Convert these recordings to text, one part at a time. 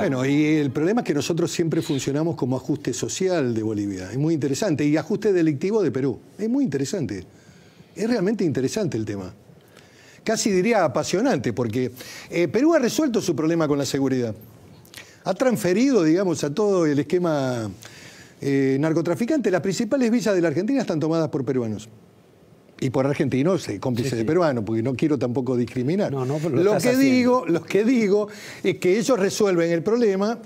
Bueno, y el problema es que nosotros siempre funcionamos como ajuste social de Bolivia. Es muy interesante. Y ajuste delictivo de Perú. Es muy interesante. Es realmente interesante el tema. Casi diría apasionante, porque eh, Perú ha resuelto su problema con la seguridad. Ha transferido, digamos, a todo el esquema eh, narcotraficante. Las principales villas de la Argentina están tomadas por peruanos y por argentinos, cómplices de peruanos, porque no quiero tampoco discriminar. lo, que digo, lo que digo es que ellos resuelven el problema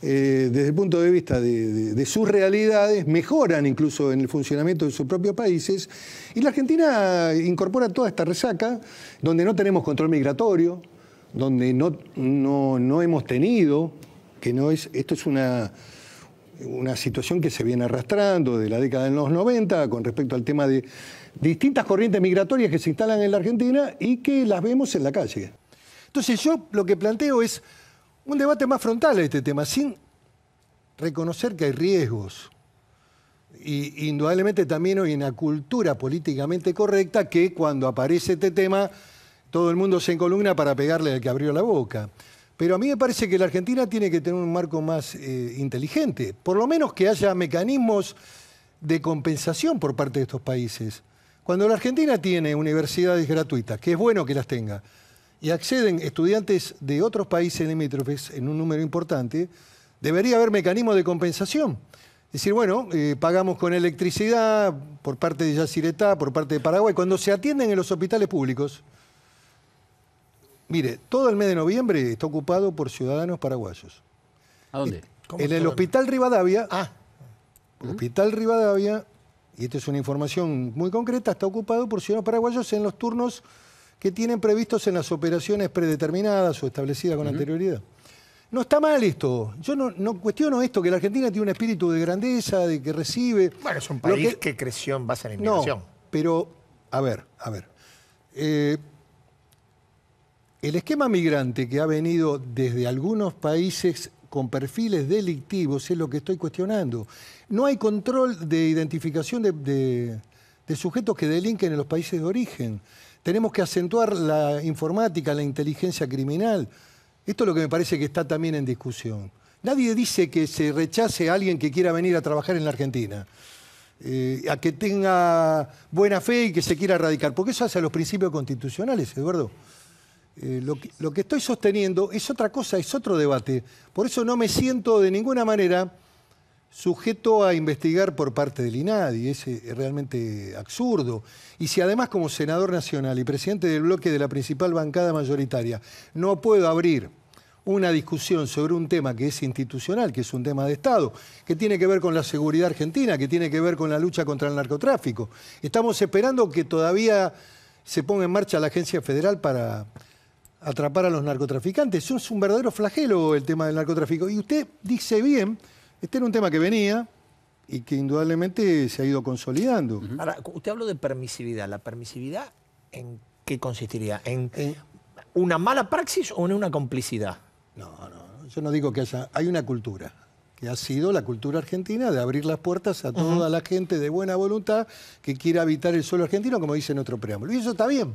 eh, desde el punto de vista de, sus realidades, mejoran incluso en el funcionamiento de sus propios países, y la Argentina incorpora toda esta resaca, donde no tenemos control migratorio, donde no, no, no hemos tenido, que no es, esto es una una situación que se viene arrastrando de la década de los 90 con respecto al tema de distintas corrientes migratorias que se instalan en la Argentina y que las vemos en la calle. Entonces yo lo que planteo es un debate más frontal a este tema, sin reconocer que hay riesgos. Y indudablemente también hoy en la cultura políticamente correcta que cuando aparece este tema todo el mundo se encolumna para pegarle al que abrió la boca. Pero a mí me parece que la Argentina tiene que tener un marco más eh, inteligente, por lo menos que haya mecanismos de compensación por parte de estos países. Cuando la Argentina tiene universidades gratuitas, que es bueno que las tenga, y acceden estudiantes de otros países limítrofes en un número importante, debería haber mecanismos de compensación. Es decir, bueno, eh, pagamos con electricidad por parte de Yaciretá, por parte de Paraguay. Cuando se atienden en los hospitales públicos, Mire, todo el mes de noviembre está ocupado por ciudadanos paraguayos. ¿A dónde? En el Hospital Rivadavia. Ah. el Hospital Rivadavia, y esta es una información muy concreta, está ocupado por ciudadanos paraguayos en los turnos que tienen previstos en las operaciones predeterminadas o establecidas con anterioridad. No está mal esto. Yo no, cuestiono esto, que la Argentina tiene un espíritu de grandeza, de que recibe... Bueno, es un país que... creció en base a la inmigración. pero, a ver, a ver. Eh, el esquema migrante que ha venido desde algunos países con perfiles delictivos es lo que estoy cuestionando. No hay control de identificación de, sujetos que delinquen en los países de origen. Tenemos que acentuar la informática, la inteligencia criminal. Esto es lo que me parece que está también en discusión. Nadie dice que se rechace a alguien que quiera venir a trabajar en la Argentina, eh, a que tenga buena fe y que se quiera erradicar, porque eso hace a los principios constitucionales, Eduardo. Eh, lo, que, estoy sosteniendo es otra cosa, es otro debate. Por eso no me siento de ninguna manera sujeto a investigar por parte del INADI. es eh, realmente absurdo. Y si además como senador nacional y presidente del bloque de la principal bancada mayoritaria no puedo abrir una discusión sobre un tema que es institucional, que es un tema de Estado, que tiene que ver con la seguridad argentina, que tiene que ver con la lucha contra el narcotráfico. Estamos esperando que todavía se ponga en marcha la agencia federal para atrapar a los narcotraficantes. Eso es un verdadero flagelo el tema del narcotráfico. Y usted dice bien, este era un tema que venía y que indudablemente se ha ido consolidando. Ahora, usted habló de permisividad. ¿La permisividad en qué consistiría? ¿En, eh. una mala praxis o en una complicidad? No, no, yo no digo que haya... Hay una cultura que ha sido la cultura argentina de abrir las puertas a toda la gente de buena voluntad que quiera habitar el suelo argentino, como dice en otro preámbulo. Y eso está bien.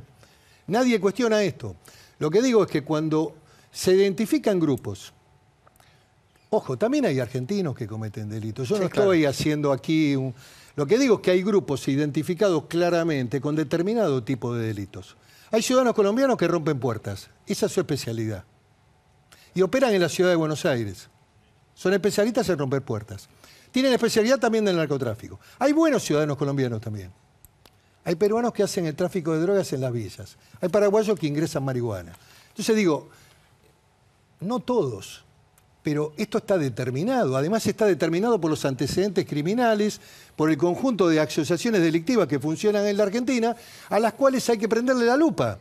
Nadie cuestiona esto. Lo que digo es que cuando se identifican grupos, ojo, también hay argentinos que cometen delitos. Yo no estoy haciendo aquí un... Lo que digo es que hay grupos identificados claramente con determinado tipo de delitos. Hay ciudadanos colombianos que rompen puertas. Esa es su especialidad. Y operan en la ciudad de Buenos Aires. Son especialistas en romper puertas. Tienen especialidad también del narcotráfico. Hay buenos ciudadanos colombianos también. Hay peruanos que hacen el tráfico de drogas en las villas. Hay paraguayos que ingresan marihuana. Entonces digo, no todos, pero esto está determinado. Además está determinado por los antecedentes criminales, por el conjunto de asociaciones delictivas que funcionan en la Argentina, a las cuales hay que prenderle la lupa.